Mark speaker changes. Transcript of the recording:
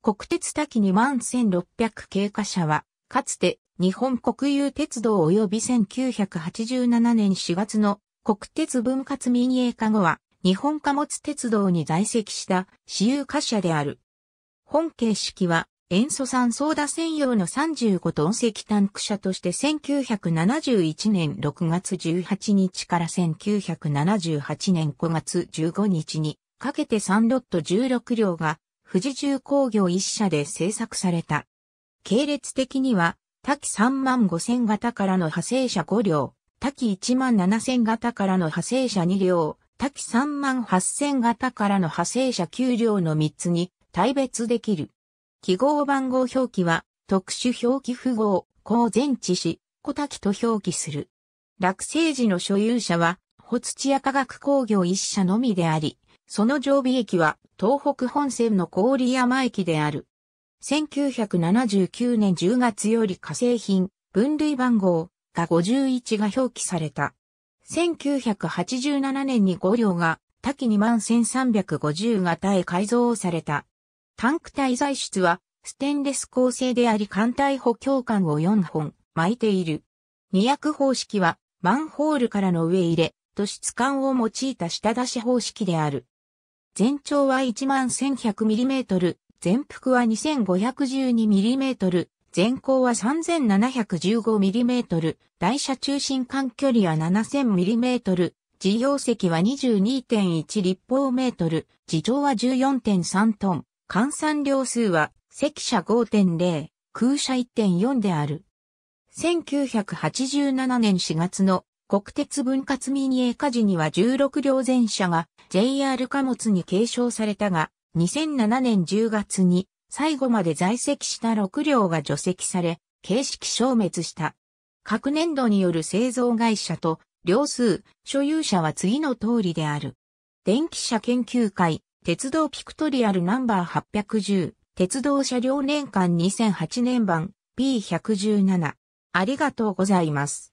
Speaker 1: 国鉄滝2万1600経過者は、かつて日本国有鉄道及び1987年4月の国鉄分割民営化後は日本貨物鉄道に在籍した私有貨車である。本形式は塩素酸ソーダ専用の35トン石タク車として1971年6月18日から1978年5月15日にかけて3ロット16両が富士重工業一社で製作された。系列的には、滝3万5千型からの派生車5両、滝1万7千型からの派生車2両、滝3万8千型からの派生車9両の3つに対別できる。記号番号表記は特殊表記符号、高前置し、小滝と表記する。落成時の所有者は、ホツチア化学工業一社のみであり、その常備駅は東北本線の郡山駅である。1979年10月より化成品、分類番号が51が表記された。1987年に5両が多岐2万1350型へ改造された。タンク体材質はステンレス構成であり艦隊補強管を4本巻いている。二役方式はマンホールからの上入れ、と質感を用いた下出し方式である。全長は 11,100mm、全幅は 2512mm、全高は 3715mm、台車中心間距離は 7000mm、事業席は22.1立方メートル、地上は14.3トン、換算量数は席車5.0、空車1.4である。1987年4月の国鉄分割民営化時には16両全車が JR 貨物に継承されたが、2007年10月に最後まで在籍した6両が除籍され、形式消滅した。各年度による製造会社と両数、所有者は次の通りである。電気車研究会、鉄道ピクトリアルナンバー810、鉄道車両年間2008年版 P117。ありがとうございます。